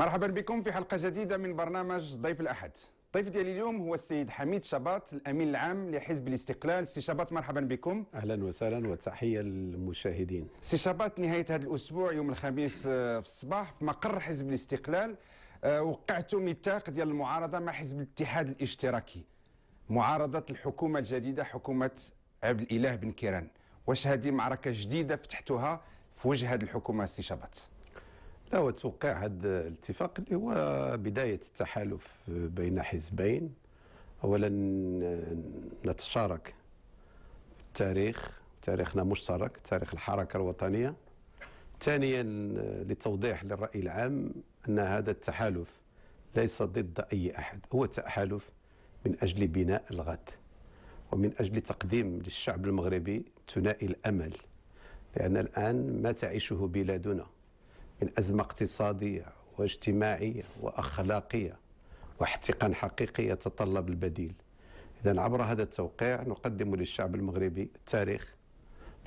مرحبا بكم في حلقه جديده من برنامج ضيف الاحد ضيف ديالي اليوم هو السيد حميد شباط الامين العام لحزب الاستقلال سي شباط مرحبا بكم اهلا وسهلا وتحيه للمشاهدين سي شباط نهايه هذا الاسبوع يوم الخميس آه، في الصباح في مقر حزب الاستقلال آه، وقعتوا ميثاق ديال المعارضه مع حزب الاتحاد الاشتراكي معارضه الحكومه الجديده حكومه عبد الاله بن كيران واش هذه معركه جديده فتحتوها في وجه هذه الحكومه سي شباط لا وتوقع هذا الاتفاق اللي هو بداية التحالف بين حزبين أولا نتشارك التاريخ تاريخنا مشترك تاريخ الحركة الوطنية ثانيا لتوضيح للرأي العام أن هذا التحالف ليس ضد أي أحد هو تحالف من أجل بناء الغد ومن أجل تقديم للشعب المغربي ثنائي الأمل لأن الآن ما تعيشه بلادنا من أزمة اقتصادية واجتماعية وأخلاقية واحتقان حقيقي يتطلب البديل إذا عبر هذا التوقيع نقدم للشعب المغربي التاريخ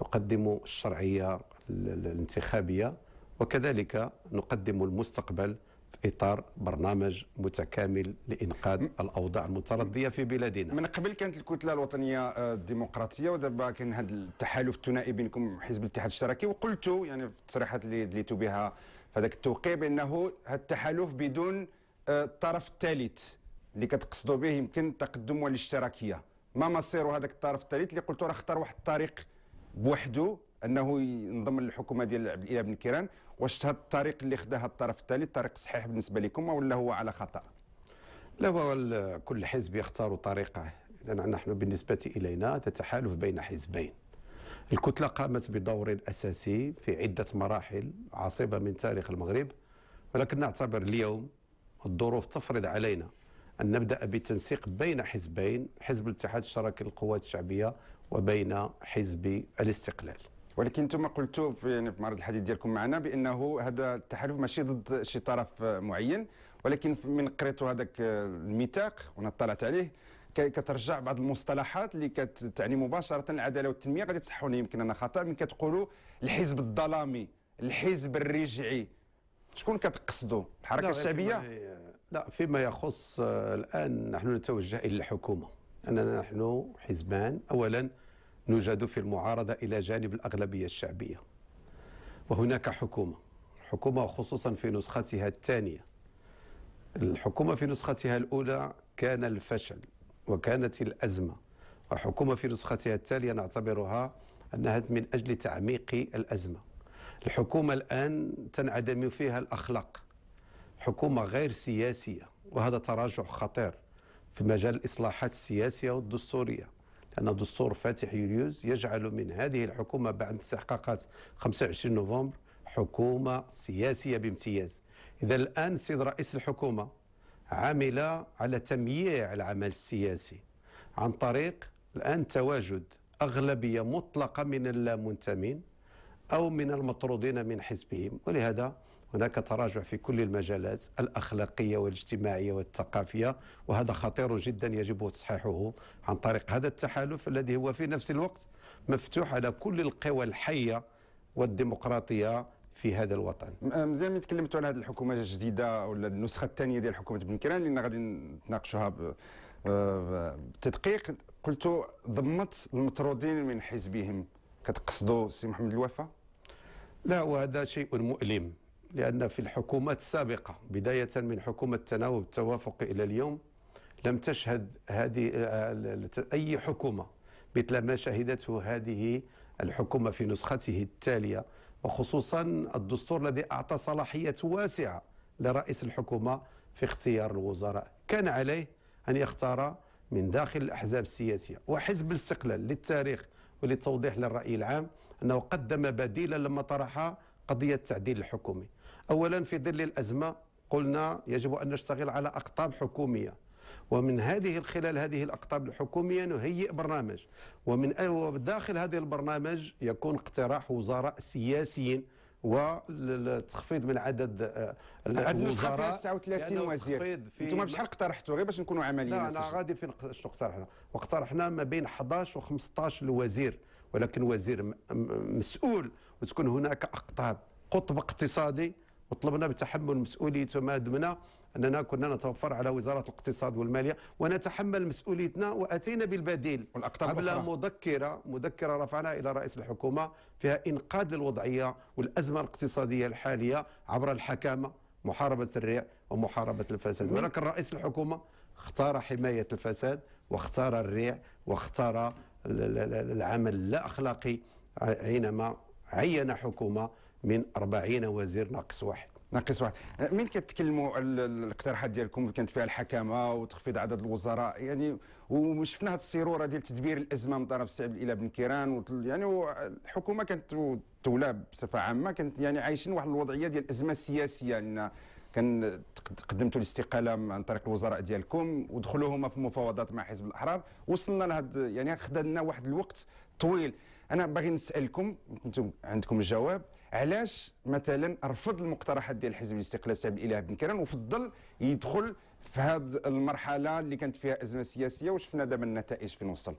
نقدم الشرعية الانتخابية وكذلك نقدم المستقبل اطار برنامج متكامل لانقاذ الاوضاع المترديه في بلادنا. من قبل كانت الكتله الوطنيه آه، الديمقراطيه ودابا كان هذا التحالف الثنائي بينكم حزب الاتحاد الاشتراكي وقلت يعني في التصريحات اللي دليتوا بها في هذاك التوقيع بانه هذا التحالف بدون آه، الطرف الثالث اللي كتقصدوا به يمكن التقدم والاشتراكيه. ما مصير هذاك الطرف الثالث اللي قلتوا راه اختار واحد الطريق بوحده انه ينضم للحكومه ديال عبد الاله بن كيران واش هذا الطريق اللي خداه الطرف الثالث طريق صحيح بالنسبه لكم ولا هو على خطا؟ لا هو كل حزب يختار طريقه لان نحن بالنسبه الينا تتحالف بين حزبين الكتله قامت بدور اساسي في عده مراحل عاصبه من تاريخ المغرب ولكن نعتبر اليوم الظروف تفرض علينا أن نبدأ بالتنسيق بين حزبين حزب الاتحاد الشراكي للقوات الشعبية وبين حزب الاستقلال ولكن انتم قلتوا في يعني في معرض الحديث ديالكم معنا بانه هذا التحالف ماشي ضد شي طرف معين ولكن من قريتوا هذاك الميثاق وانا اطلعت عليه كترجع بعض المصطلحات اللي كتعني مباشره العداله والتنميه غادي تصحوني يمكن انا خطا من كتقولوا الحزب الظلامي الحزب الرجعي شكون كتقصدوا الحركه لا الشعبيه فيما لا فيما يخص الان نحن نتوجه الى الحكومه اننا نحن حزبان اولا نوجد في المعارضة إلى جانب الأغلبية الشعبية وهناك حكومة حكومة خصوصا في نسختها الثانية الحكومة في نسختها الأولى كان الفشل وكانت الأزمة وحكومة في نسختها التالية نعتبرها أنها من أجل تعميق الأزمة الحكومة الآن تنعدم فيها الأخلاق حكومة غير سياسية وهذا تراجع خطير في مجال الإصلاحات السياسية والدستورية لأن دستور فاتح يوليوز يجعل من هذه الحكومة بعد استحقاقات 25 نوفمبر حكومة سياسية بامتياز إذا الآن السيد رئيس الحكومة عمل على تمييع العمل السياسي عن طريق الآن تواجد أغلبية مطلقة من اللامنتمين أو من المطرودين من حزبهم ولهذا هناك تراجع في كل المجالات الأخلاقية والاجتماعية والثقافية وهذا خطير جدا يجب تصحيحه عن طريق هذا التحالف الذي هو في نفس الوقت مفتوح على كل القوى الحية والديمقراطية في هذا الوطن آه، مزال ملي تكلمتوا على هذه الحكومه الجديده ولا النسخه الثانيه ديال حكومه بن كيران لان غادي نتناقشوها آه، بتدقيق قلتوا ضمت المطرودين من حزبهم كتقصدوا سي محمد الوفا لا وهذا شيء مؤلم لأن في الحكومات السابقة بداية من حكومة التناوب التوافق إلى اليوم لم تشهد هذه آه، أي حكومة مثل ما شهدته هذه الحكومة في نسخته التالية وخصوصا الدستور الذي أعطى صلاحية واسعة لرئيس الحكومة في اختيار الوزراء كان عليه أن يختار من داخل الأحزاب السياسية وحزب الاستقلال للتاريخ وللتوضيح للرأي العام أنه قدم بديلا لما طرح قضية التعديل الحكومي أولا في ظل الأزمة قلنا يجب أن نشتغل على أقطاب حكومية ومن هذه خلال هذه الأقطاب الحكومية نهيئ برنامج ومن داخل هذا البرنامج يكون اقتراح وزراء سياسيين والتخفيض من عدد آه، الوزراء نسخة 39 وزير انتم بشحال اقترحتوا غير باش نكونوا عمليين لا انا غادي فين شنو اقترحنا واقترحنا ما بين 11 و15 الوزير ولكن وزير مسؤول وتكون هناك اقطاب قطب اقتصادي وطلبنا بتحمل مسؤوليته ما دمنا أننا كنا نتوفر على وزارة الاقتصاد والمالية ونتحمل مسؤوليتنا وأتينا بالبديل قبل مذكرة مذكرة رفعناها إلى رئيس الحكومة فيها إنقاذ الوضعية والأزمة الاقتصادية الحالية عبر الحكامة محاربة الريع ومحاربة الفساد ولكن رئيس الحكومة اختار حماية الفساد واختار الريع واختار العمل اللا أخلاقي حينما عين حكومة من 40 وزير ناقص واحد ناقص واحد من كتكلموا الاقتراحات ديالكم كانت فيها الحكمه وتخفيض عدد الوزراء يعني وشفنا هذه السيروره ديال تدبير الازمه من طرف السعب الاله بن كيران يعني الحكومه كانت الدوله بصفه عامه كانت يعني عايشين واحد الوضعيه ديال الازمه السياسيه ان كان قدمتوا الاستقاله عن طريق الوزراء ديالكم ودخلوا هما في مفاوضات مع حزب الاحرار وصلنا لهذا يعني خدا لنا واحد الوقت طويل انا باغي نسالكم انتم عندكم الجواب علاش مثلا رفض المقترحات ديال حزب الاستقلال السابق الاله بن كيران وفضل يدخل في هذه المرحله اللي كانت فيها ازمه سياسيه وشفنا دابا النتائج فين وصل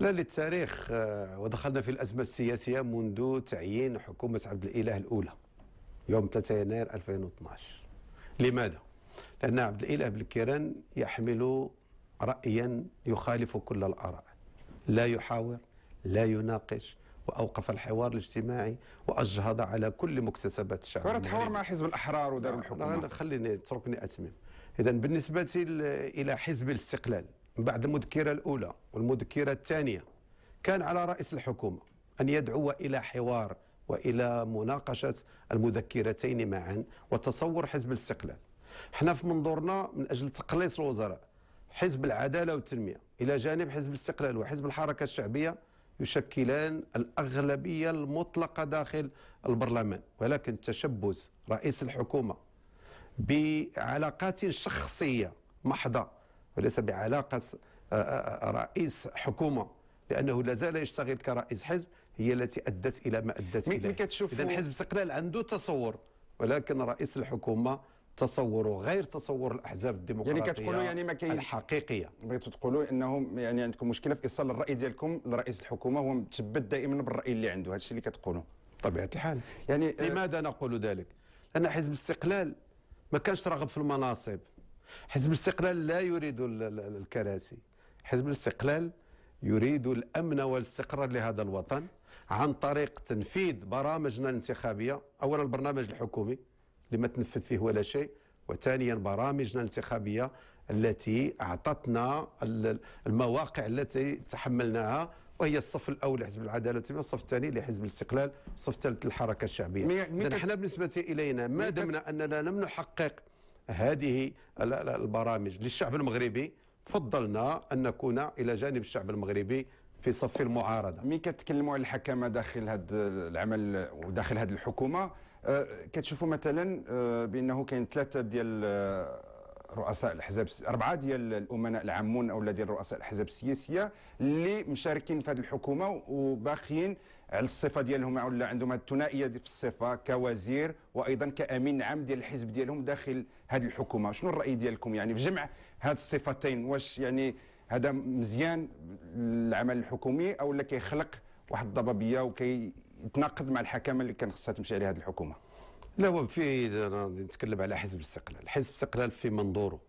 لا للتاريخ آه، ودخلنا في الازمه السياسيه منذ تعيين حكومه عبد الاله الاولى يوم 3 يناير 2012 لماذا؟ لان عبد الاله بن كيران يحمل رايا يخالف كل الاراء لا يحاور لا يناقش واوقف الحوار الاجتماعي واجهض على كل مكتسبات الشعب كره حوار مع حزب الاحرار ودار الحكومه خليني اتركني اتمم اذا بالنسبه الى حزب الاستقلال بعد المذكره الاولى والمذكره الثانيه كان على رئيس الحكومه ان يدعو الى حوار والى مناقشه المذكرتين معا وتصور حزب الاستقلال احنا في منظورنا من اجل تقليص الوزراء حزب العداله والتنميه الى جانب حزب الاستقلال وحزب الحركه الشعبيه يشكلان الأغلبية المطلقة داخل البرلمان ولكن تشبث رئيس الحكومة بعلاقات شخصية محضة وليس بعلاقة رئيس حكومة لأنه لا زال يشتغل كرئيس حزب هي التي أدت إلى ما أدت إليه إذا حزب استقلال عنده تصور ولكن رئيس الحكومة تصوره غير تصور الاحزاب الديمقراطيه يعني كتقولوا يعني ما كاين الحقيقيه بغيتوا تقولوا انهم يعني عندكم مشكله في ايصال الراي ديالكم لرئيس الحكومه هو متشبت دائما بالراي اللي عنده هذا الشيء اللي كتقولوا بطبيعه الحال يعني آه، لماذا نقول ذلك لان حزب الاستقلال ما كانش راغب في المناصب حزب الاستقلال لا يريد الكراسي حزب الاستقلال يريد الامن والاستقرار لهذا الوطن عن طريق تنفيذ برامجنا الانتخابيه اولا البرنامج الحكومي اللي ما تنفذ فيه ولا شيء وثانيا برامجنا الانتخابية التي أعطتنا المواقع التي تحملناها وهي الصف الاول لحزب العداله والصف الثاني لحزب الاستقلال والصف الثالث للحركه الشعبيه نحن بالنسبه الينا ما دمنا اننا لم نحقق هذه البرامج للشعب المغربي فضلنا ان نكون الى جانب الشعب المغربي في صف المعارضه مين كتكلموا على الحكمه داخل هذا العمل وداخل هذه الحكومه أه، كتشوفوا مثلا أه، بانه كاين ثلاثه ديال أه، رؤساء الاحزاب اربعه ديال الامناء العامون او ديال رؤساء الاحزاب السياسيه اللي مشاركين في هذه الحكومه وباقيين على الصفه ديالهم ولا عندهم هذه الثنائيه في الصفه كوزير وايضا كامين عام ديال الحزب ديالهم داخل هذه الحكومه شنو الراي ديالكم يعني في جمع هذه الصفتين واش يعني هذا مزيان العمل الحكومي او لا كيخلق واحد الضبابيه وكي يتناقض مع الحكمه اللي كان خصها تمشي عليها هذه الحكومه لا هو في نتكلم على حزب الاستقلال حزب الاستقلال في منظوره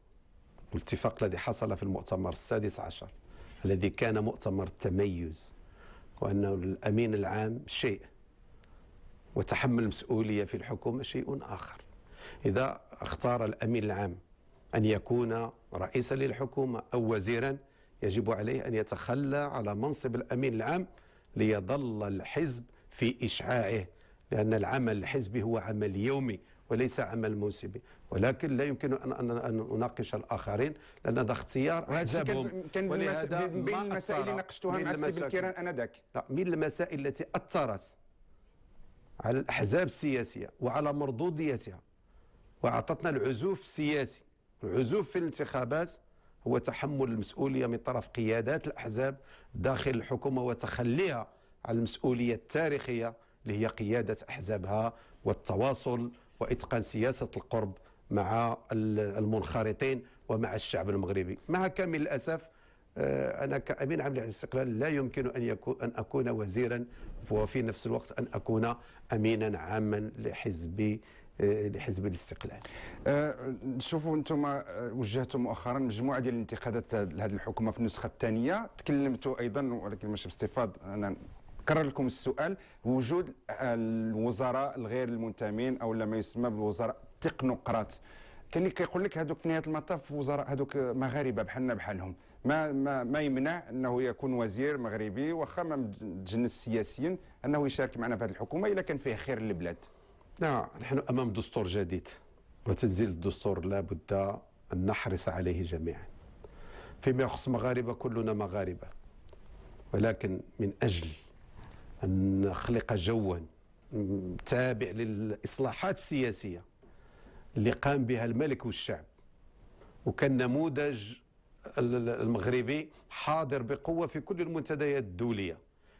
والاتفاق الذي حصل في المؤتمر السادس عشر الذي كان مؤتمر التميز وأن الأمين العام شيء وتحمل المسؤولية في الحكومة شيء آخر إذا اختار الأمين العام أن يكون رئيسا للحكومة أو وزيرا يجب عليه أن يتخلى على منصب الأمين العام ليظل الحزب في إشعاعه لأن العمل الحزبي هو عمل يومي وليس عمل موسمي ولكن لا يمكن أن, أن, أن أناقش الآخرين لأن هذا اختيار أحزابهم كان بين المسائل اللي ناقشتها مع السي بالكيران أنذاك لا من المسائل التي أثرت على الأحزاب السياسية وعلى مردوديتها وأعطتنا العزوف السياسي العزوف في الانتخابات هو تحمل المسؤولية من طرف قيادات الأحزاب داخل الحكومة وتخليها على المسؤولية التاريخية اللي هي قيادة أحزابها والتواصل وإتقان سياسة القرب مع المنخرطين ومع الشعب المغربي مع كامل الأسف آه، أنا كأمين عام للاستقلال لا يمكن أن يكون أن أكون وزيرا وفي نفس الوقت أن أكون أمينا عاما لحزب آه، لحزب الاستقلال نشوفوا أه انتم آه، وجهتم مؤخرا مجموعه ديال الانتقادات لهذه الحكومه في النسخه الثانيه تكلمتوا ايضا ولكن ماشي باستفاض انا كرر لكم السؤال وجود الوزراء الغير المنتمين او ما يسمى بالوزراء التقنقراط كان اللي كيقول لك هذوك في نهايه المطاف وزراء هذوك مغاربه بحالنا بحالهم ما ما ما يمنع انه يكون وزير مغربي واخا ما متجنس السياسيين انه يشارك معنا في هذه الحكومه الا كان فيه خير للبلاد. نعم نحن امام دستور جديد وتنزيل الدستور لابد ان نحرص عليه جميعا. فيما يخص مغاربه كلنا مغاربه ولكن من اجل أن نخلق جوا تابع للإصلاحات السياسية اللي قام بها الملك والشعب وكان نموذج المغربي حاضر بقوة في كل المنتديات الدولية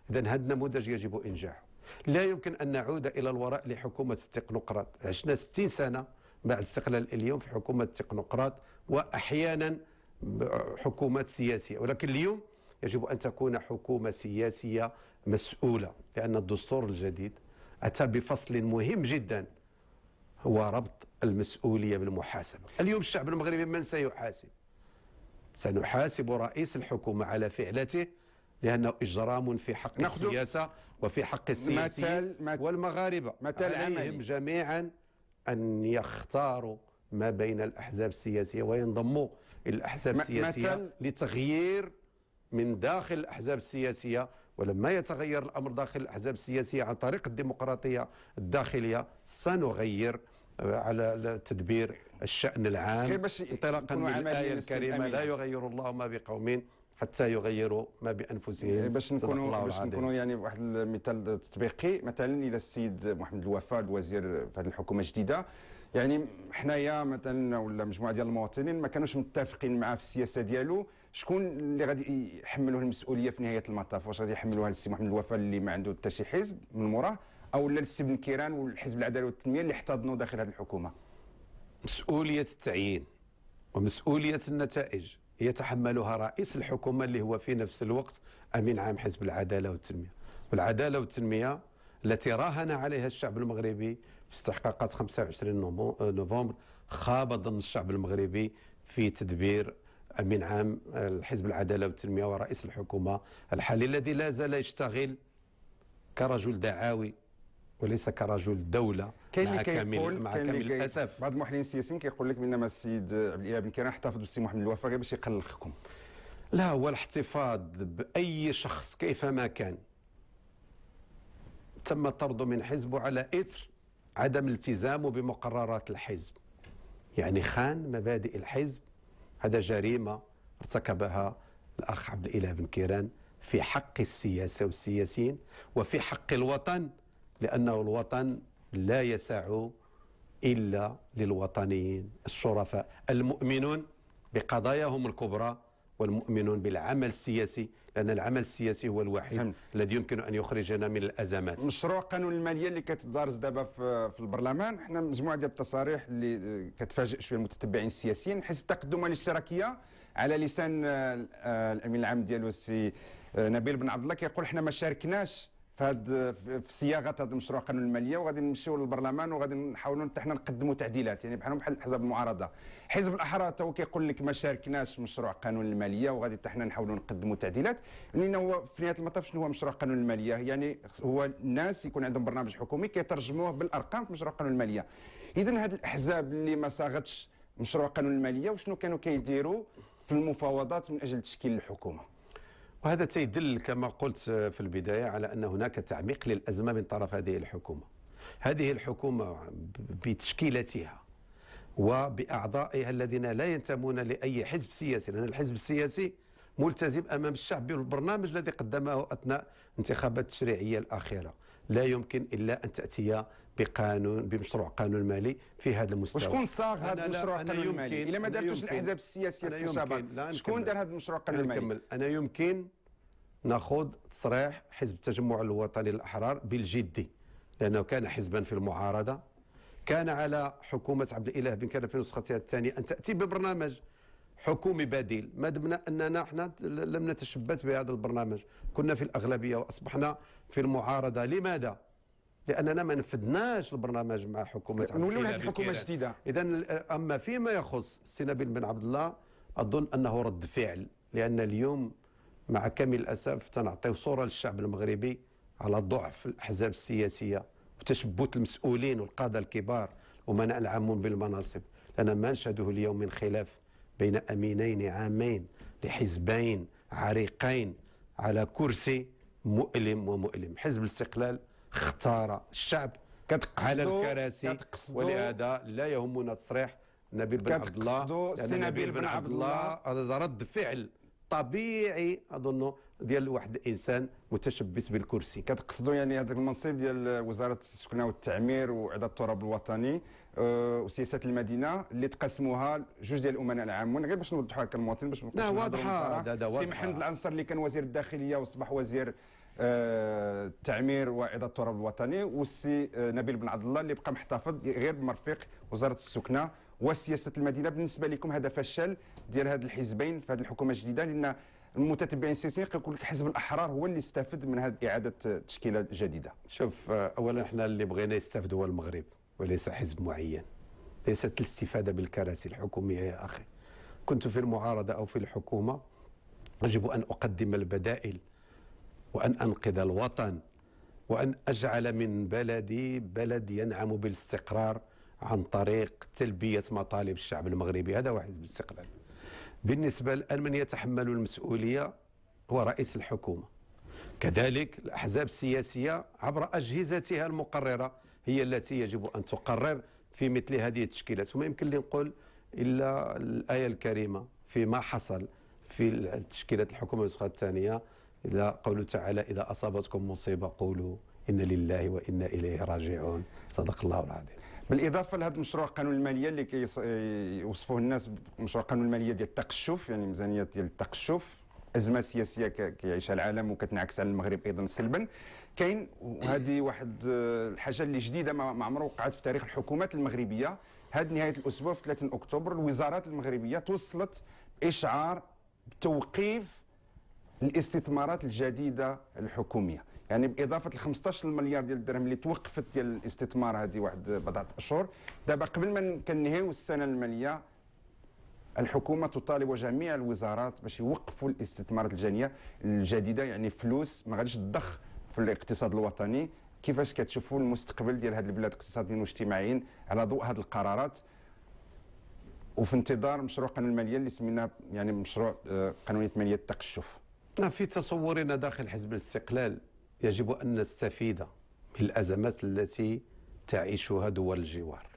إذا هذا النموذج يجب إنجاحه لا يمكن أن نعود إلى الوراء لحكومة التكنوقراط عشنا 60 سنة بعد استقلال اليوم في حكومة التكنوقراط وأحيانا حكومات سياسية ولكن اليوم يجب أن تكون حكومة سياسية مسؤولة لأن الدستور الجديد أتى بفصل مهم جدا هو ربط المسؤولية بالمحاسبة اليوم الشعب المغربي من سيحاسب سنحاسب رئيس الحكومة على فعلته لأنه إجرام في حق السياسة وفي حق السياسيين والمغاربة عليهم جميعا أن يختاروا ما بين الأحزاب السياسية وينضموا إلى الأحزاب السياسية لتغيير من داخل الأحزاب السياسية ولما يتغير الأمر داخل الأحزاب السياسية عن طريق الديمقراطية الداخلية سنغير آه، على تدبير الشأن العام انطلاقا من الآية الكريمة لا يغير الله ما بقوم حتى يغيروا ما بانفسهم يعني باش نكونوا باش نكونوا يعني واحد المثال تطبيقي مثلا الى السيد محمد الوفا الوزير في هذه الحكومه الجديده يعني حنايا مثلا ولا مجموعه ديال المواطنين ما كانوش متفقين معاه في السياسه ديالو شكون اللي غادي يحملوا المسؤوليه في نهايه المطاف واش غادي يحملوها السي محمد الوفا اللي ما عنده حتى شي حزب من موراه او لا السي بن كيران والحزب العداله والتنميه اللي احتضنوا داخل هذه الحكومه مسؤوليه التعيين ومسؤوليه النتائج يتحملها رئيس الحكومه اللي هو في نفس الوقت امين عام حزب العداله والتنميه والعداله والتنميه التي راهن عليها الشعب المغربي في استحقاقات 25 آه، نوفمبر خاب ظن الشعب المغربي في تدبير امين عام الحزب العداله والتنميه ورئيس الحكومه الحالي الذي لا زال يشتغل كرجل دعاوي وليس كرجل دوله كاين اللي كيقول مع كامل الاسف بعض المحللين السياسيين كيقول لك بان السيد عبد الاله بن كيران احتفظ بالسي محمد الوفا غير باش يقلقكم لا هو الاحتفاظ باي شخص كيفما كان تم طرده من حزبه على اثر عدم التزامه بمقررات الحزب يعني خان مبادئ الحزب هذا جريمة ارتكبها الأخ عبد الإله بن كيران في حق السياسة والسياسيين وفي حق الوطن لأنه الوطن لا يسع إلا للوطنيين الشرفاء المؤمنون بقضاياهم الكبرى والمؤمنون بالعمل السياسي لأن العمل السياسي هو الوحيد فهمت. الذي يمكن أن يخرجنا من الأزمات مشروع قانون المالية اللي كتدارس دابا في البرلمان احنا مجموعة ديال التصاريح اللي كتفاجئ شوية المتتبعين السياسيين حسب تقدمها الاشتراكية على لسان آه، الأمين العام ديالو السي آه، نبيل بن عبد الله كيقول حنا ما شاركناش في في صياغه هذا المشروع القانون الماليه وغادي نمشيو للبرلمان وغادي نحاولوا حتى حنا نقدموا تعديلات يعني بحالهم بحال حزب المعارضه حزب الاحرار تو كيقول لك ما شاركناش مشروع قانون الماليه وغادي حتى حنا نحاولوا نقدموا تعديلات لان هو في نهايه المطاف شنو هو مشروع قانون الماليه يعني هو الناس يكون عندهم برنامج حكومي كيترجموه بالارقام في مشروع قانون الماليه اذا هاد الاحزاب اللي ما صاغتش مشروع قانون الماليه وشنو كانوا كيديروا في المفاوضات من اجل تشكيل الحكومه وهذا سيدل كما قلت في البداية على أن هناك تعميق للأزمة من طرف هذه الحكومة هذه الحكومة بتشكيلتها وبأعضائها الذين لا ينتمون لأي حزب سياسي لأن الحزب السياسي ملتزم أمام الشعب بالبرنامج الذي قدمه أثناء انتخابات التشريعية الأخيرة لا يمكن إلا أن تأتي بقانون بمشروع قانون مالي في هذا المستوى وشكون صاغ هذا المشروع القانون المالي الا ما دارتوش الاحزاب السياسيه السابقه شكون دار هذا المشروع القانون المالي انا يمكن ناخذ تصريح حزب التجمع الوطني الاحرار بالجدي لانه كان حزبا في المعارضه كان على حكومه عبد الاله بن كان في نسختها الثانيه ان تاتي ببرنامج حكومي بديل ما دمنا اننا احنا لم نتشبث بهذا البرنامج كنا في الاغلبيه واصبحنا في المعارضه لماذا لاننا ما نفذناش البرنامج مع حكومه نولوا لهذه الحكومه الجديده اذا آه، اما فيما يخص سي نبيل بن عبد الله اظن انه رد فعل لان اليوم مع كامل الاسف تنعطيو صوره للشعب المغربي على ضعف الاحزاب السياسيه وتشبت المسؤولين والقاده الكبار ومناء العامون بالمناصب لان ما نشهده اليوم من خلاف بين امينين عامين لحزبين عريقين على كرسي مؤلم ومؤلم حزب الاستقلال اختار الشعب على الكراسي ولهذا لا يهمنا تصريح نبيل بن عبد الله سي نبيل بن عبد الله هذا رد فعل طبيعي اظن ديال واحد الانسان متشبث بالكرسي كتقصدوا يعني هذا المنصب ديال وزاره السكنه والتعمير وعدد التراب الوطني أه وسياسه المدينه اللي تقسموها جوج ديال الامناء العامون غير باش نوضحوها للمواطن باش لا واضحه سي محمد العنصر اللي كان وزير الداخليه واصبح وزير التعمير آه، واعاده التراب الوطني والسي آه، نبيل بن عبد الله اللي بقى محتفظ غير بمرفق وزاره السكنه وسياسه المدينه بالنسبه لكم هذا فشل ديال هذ الحزبين في هذه الحكومه الجديده لان المتتبعين السياسيين كيقول لك حزب الاحرار هو اللي استفد من هذه اعاده التشكيله الجديده شوف آه، اولا احنا اللي بغينا يستفد هو المغرب وليس حزب معين ليست الاستفاده بالكراسي الحكوميه يا اخي كنت في المعارضه او في الحكومه يجب ان اقدم البدائل وأن أنقذ الوطن وأن أجعل من بلدي بلد ينعم بالاستقرار عن طريق تلبية مطالب الشعب المغربي هذا واحد الاستقلال بالنسبة لان من يتحمل المسؤولية هو رئيس الحكومة كذلك الأحزاب السياسية عبر أجهزتها المقررة هي التي يجب أن تقرر في مثل هذه التشكيلات وما يمكن لي نقول إلا الآية الكريمة فيما حصل في تشكيله الحكومة النسخة الثانية إلى قوله تعالى إذا أصابتكم مصيبة قولوا إن لله وإنا إليه راجعون صدق الله العظيم بالاضافه لهذا المشروع القانون الماليه اللي كيوصفوه الناس مشروع القانون الماليه ديال التقشف يعني ميزانيه ديال التقشف ازمه سياسيه كيعيشها العالم وكتنعكس على المغرب ايضا سلبا كاين وهذه واحد آه، الحاجه اللي جديده ما عمرها وقعت في تاريخ الحكومات المغربيه هاد نهايه الاسبوع في 30 اكتوبر الوزارات المغربيه توصلت باشعار توقيف الاستثمارات الجديده الحكوميه يعني باضافه ال 15 مليار ديال الدرهم اللي توقفت ديال الاستثمار هذه واحد بضعه اشهر دابا قبل ما كنهيو السنه الماليه الحكومه تطالب جميع الوزارات باش يوقفوا الاستثمارات الجانيه الجديده يعني فلوس ما غاديش تضخ في الاقتصاد الوطني كيفاش كتشوفوا المستقبل ديال هذه البلاد اقتصاديا واجتماعيا على ضوء هذه القرارات وفي انتظار مشروع قانون الماليه اللي سميناه يعني مشروع آه، قانونيه ماليه التقشف نعم، في تصورنا داخل حزب الاستقلال يجب أن نستفيد من الأزمات التي تعيشها دول الجوار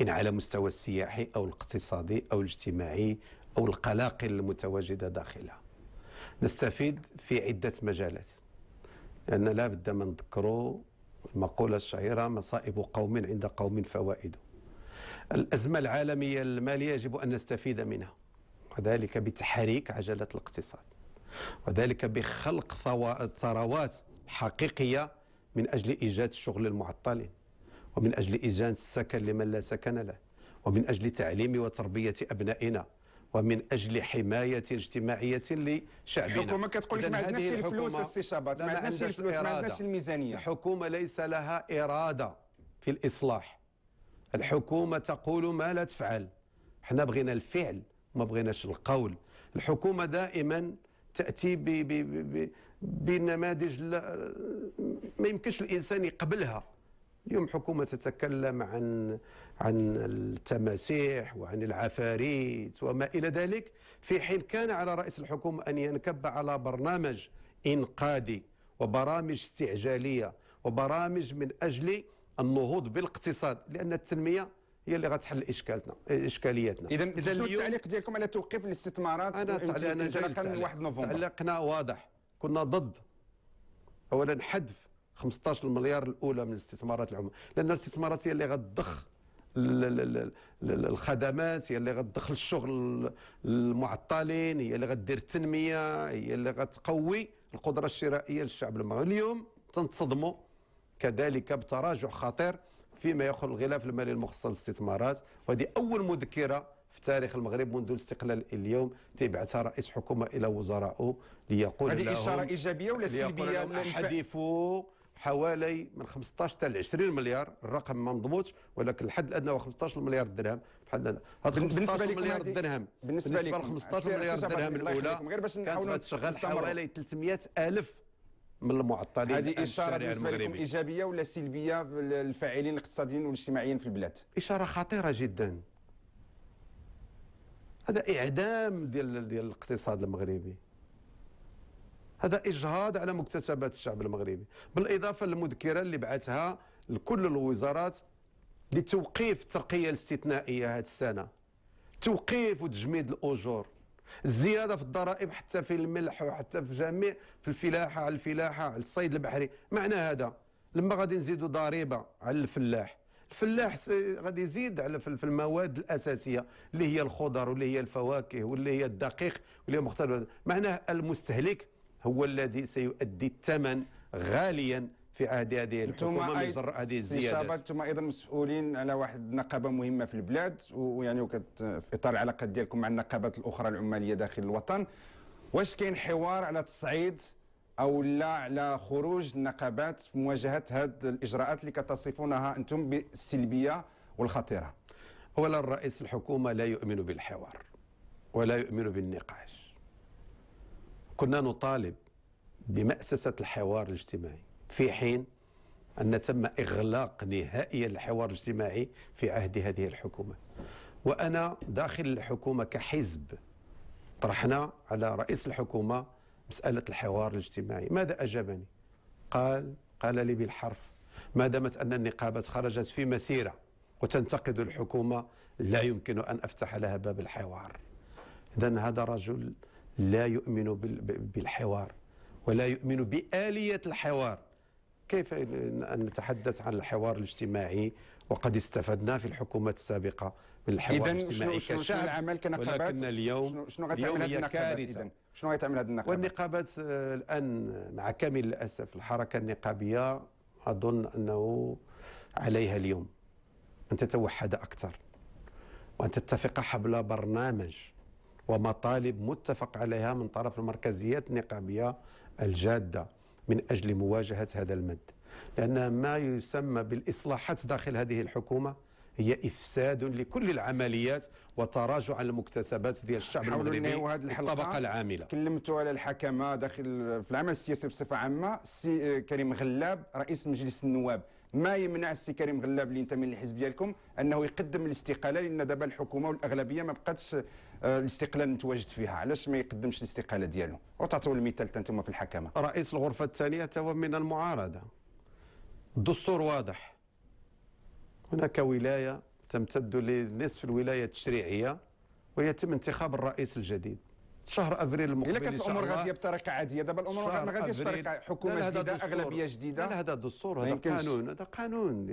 إن على مستوى السياحي أو الاقتصادي أو الاجتماعي أو القلاقل المتواجدة داخلها نستفيد في عدة مجالات لأن لا بد من ذكره المقولة الشهيرة مصائب قوم عند قوم فوائد الأزمة العالمية المالية يجب أن نستفيد منها وذلك بتحريك عجلة الاقتصاد وذلك بخلق ثروات حقيقية من أجل إيجاد الشغل للمعطلين ومن أجل إيجاد السكن لمن لا سكن له ومن أجل تعليم وتربية أبنائنا ومن اجل حمايه اجتماعيه لشعبنا الحكومه كتقول ما عندناش الفلوس السيشابات ما عندناش الفلوس ما عندناش الميزانيه الحكومه ليس لها اراده في الاصلاح الحكومه تقول ما لا تفعل حنا بغينا الفعل ما بغيناش القول الحكومه دائما تاتي ب ب بنماذج ما يمكنش الانسان يقبلها اليوم حكومه تتكلم عن عن التماسيح وعن العفاريت وما الى ذلك في حين كان على رئيس الحكومه ان ينكب على برنامج انقاذي وبرامج استعجاليه وبرامج من اجل النهوض بالاقتصاد لان التنميه هي اللي غتحل اشكالتنا اشكالياتنا اذا شنو التعليق ديالكم على توقيف الاستثمارات انا تعليقنا انطلاقا نوفمبر تعليقنا واضح كنا ضد اولا حذف 15 مليار الاولى من الاستثمارات العامه لان الاستثمارات هي اللي غتضخ الخدمات هي اللي غتدخل الشغل المعطلين هي اللي غدير التنميه هي اللي غتقوي القدره الشرائيه للشعب المغربي اليوم تنتصدموا كذلك بتراجع خطير فيما يخل الغلاف المالي المخصص للاستثمارات وهذه أول مذكرة في تاريخ المغرب منذ الاستقلال اليوم تيبعثها رئيس حكومة إلى وزرائه ليقول هذه إشارة إيجابية ولا سلبية حوالي من 15 حتى ل 20 مليار الرقم ما مضبوطش ولكن الحد الادنى هو 15 مليار درهم الحد الادنى هذا 15 مليار درهم بالنسبه لك 15 مليار درهم الاولى غير باش نحاولوا تشغل حوالي 300 الف من المعطلين هذه اشاره بالنسبه لكم ايجابيه ولا سلبيه للفاعلين الاقتصاديين والاجتماعيين في البلاد اشاره خطيره جدا هذا اعدام ديال ديال الاقتصاد المغربي هذا اجهاض على مكتسبات الشعب المغربي بالاضافه للمذكره اللي بعثها لكل الوزارات لتوقيف الترقيه الاستثنائيه هذه السنه توقيف وتجميد الاجور الزياده في الضرائب حتى في الملح وحتى في جميع في الفلاحه على الفلاحه على الصيد البحري معنى هذا لما غادي نزيدوا ضريبه على الفلاح الفلاح غادي يزيد على في المواد الاساسيه اللي هي الخضر واللي هي الفواكه واللي هي الدقيق واللي هي مختلفه معناه المستهلك هو الذي سيؤدي الثمن غاليا في عهد هذه الحكومه مجرى هذه الزيادات انتم ايضا مسؤولين على واحد النقابه مهمه في البلاد ويعني في اطار العلاقات ديالكم مع النقابات الاخرى العماليه داخل الوطن واش كاين حوار على تصعيد او لا على خروج النقابات في مواجهه هذه الاجراءات اللي كتصفونها انتم بالسلبيه والخطيره اولا رئيس الحكومه لا يؤمن بالحوار ولا يؤمن بالنقاش كنا نطالب بمأسسة الحوار الاجتماعي في حين أن تم إغلاق نهائي الحوار الاجتماعي في عهد هذه الحكومة وأنا داخل الحكومة كحزب طرحنا على رئيس الحكومة مسألة الحوار الاجتماعي ماذا أجابني؟ قال قال لي بالحرف ما دامت أن النقابات خرجت في مسيرة وتنتقد الحكومة لا يمكن أن أفتح لها باب الحوار إذا هذا رجل لا يؤمن بالحوار ولا يؤمن بآلية الحوار كيف أن نتحدث عن الحوار الاجتماعي وقد استفدنا في الحكومات السابقة من الحوار الاجتماعي إذن شنو شنو العمل كنقابات ولكن اليوم شنو غتعمل هذه النقابات إذن شنو غتعمل هذه النقابات والنقابات آه، الآن مع كامل الأسف الحركة النقابية أظن أنه عليها اليوم أن تتوحد أكثر وأن تتفق حبل برنامج ومطالب متفق عليها من طرف المركزيات النقابية الجادة من أجل مواجهة هذا المد لأن ما يسمى بالإصلاحات داخل هذه الحكومة هي افساد لكل العمليات وتراجع عن المكتسبات ديال الشعب المغربي الطبقه العامله تكلمتوا على الحكمه داخل في العمل السياسي بصفه عامه السي كريم غلاب رئيس مجلس النواب ما يمنع السي كريم غلاب اللي انت من الحزب ديالكم انه يقدم الاستقاله لان دابا الحكومه والاغلبيه ما بقاتش آه، الاستقلال متواجد فيها علاش ما يقدمش الاستقاله ديالو وتعطيو المثال انتم في الحكمه رئيس الغرفه الثانيه توا من المعارضه الدستور واضح هناك ولايه تمتد لنصف الولايه التشريعيه ويتم انتخاب الرئيس الجديد شهر ابريل المقبل الا كانت الامور غاديه بطريقه عاديه دابا الامور ما غاديش بطريقه حكومه جديده اغلبيه جديده لا هذا دستور هذا قانون هذا قانون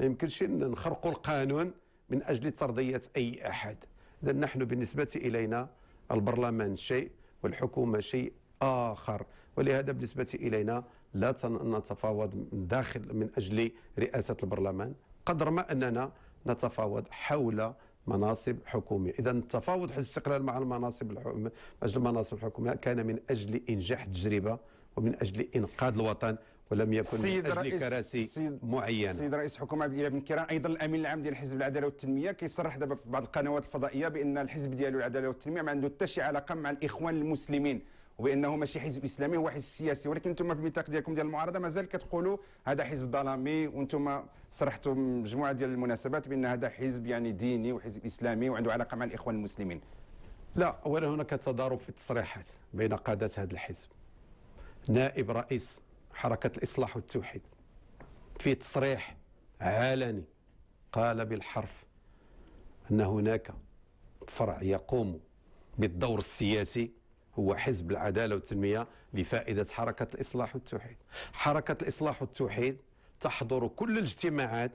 ما يمكنش نخرقوا القانون من اجل ترضيه اي احد اذا نحن بالنسبه الينا البرلمان شيء والحكومه شيء اخر ولهذا بالنسبه الينا لا نتفاوض من داخل من اجل رئاسه البرلمان قدر ما اننا نتفاوض حول مناصب حكومية إذا تفاوض حزب الاستقلال مع المناصب الحكومية أجل المناصب الحكومية كان من أجل إنجاح التجربة ومن أجل إنقاذ الوطن ولم يكن سيد من أجل رئيس كراسي سيد معينة سيد رئيس حكومة عبد الإله بن كيران أيضا الأمين العام ديال حزب العدالة والتنمية كيصرح دابا في بعض القنوات الفضائية بأن الحزب ديالو العدالة والتنمية ما عنده حتى شي علاقة مع الإخوان المسلمين وبانه ماشي حزب اسلامي هو حزب سياسي ولكن انتم في الميثاق ديالكم ديال المعارضه مازال كتقولوا هذا حزب ظلامي وانتم صرحتوا مجموعه ديال المناسبات بان هذا حزب يعني ديني وحزب اسلامي وعنده علاقه مع الاخوان المسلمين لا اولا هناك تضارب في التصريحات بين قاده هذا الحزب نائب رئيس حركه الاصلاح والتوحيد في تصريح علني قال بالحرف ان هناك فرع يقوم بالدور السياسي هو حزب العدالة والتنمية لفائدة حركة الإصلاح والتوحيد حركة الإصلاح والتوحيد تحضر كل الاجتماعات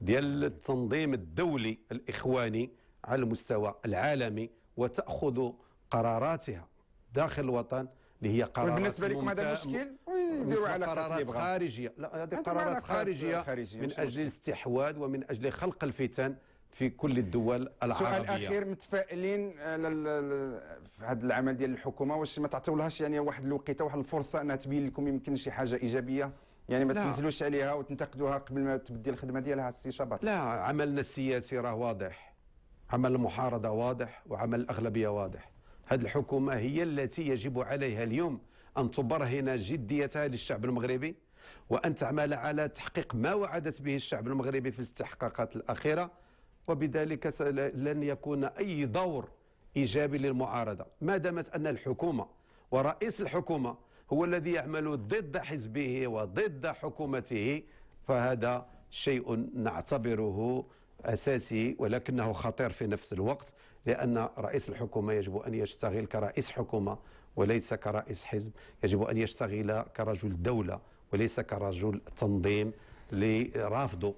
ديال التنظيم الدولي الإخواني على المستوى العالمي وتأخذ قراراتها داخل الوطن اللي هي قرارات إيه، بالنسبه لكم هذا مشكل ويديروا على قرارات خارجيه لا هذه قرارات خارجية, خارجيه من اجل الاستحواذ ومن اجل خلق الفتن في كل الدول العربيه سؤال اخير متفائلين آه، في هذا العمل ديال الحكومه واش ما تعطيولهاش يعني واحد الوقيته واحد الفرصه انها تبين لكم يمكن شي حاجه ايجابيه يعني ما تنزلوش عليها وتنتقدوها قبل ما تبدي الخدمه ديالها السي شباط لا عملنا السياسي راه واضح عمل المحارضه واضح وعمل الاغلبيه واضح هذه الحكومه هي التي يجب عليها اليوم ان تبرهن جديتها للشعب المغربي وان تعمل على تحقيق ما وعدت به الشعب المغربي في الاستحقاقات الاخيره وبذلك لن يكون أي دور إيجابي للمعارضة ما دامت أن الحكومة ورئيس الحكومة هو الذي يعمل ضد حزبه وضد حكومته فهذا شيء نعتبره أساسي ولكنه خطير في نفس الوقت لأن رئيس الحكومة يجب أن يشتغل كرئيس حكومة وليس كرئيس حزب يجب أن يشتغل كرجل دولة وليس كرجل تنظيم لرافضوا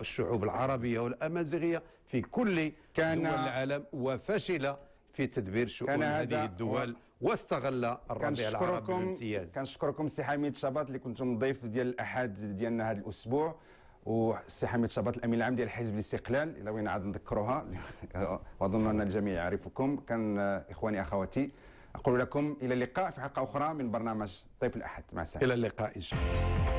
الشعوب العربية والأمازيغية في كل كان دول العالم وفشل في تدبير شؤون هذه الدول واستغل الربيع العربي بامتياز كنشكركم سي حميد شباط اللي كنتم ضيف ديال الأحد ديالنا هذا الأسبوع وسي حميد شباط الامين العام ديال حزب الاستقلال الى وين عاد نذكروها واظن ان الجميع يعرفكم كان اخواني اخواتي اقول لكم الى اللقاء في حلقه اخرى من برنامج ضيف الاحد مع السلامه الى اللقاء ان شاء الله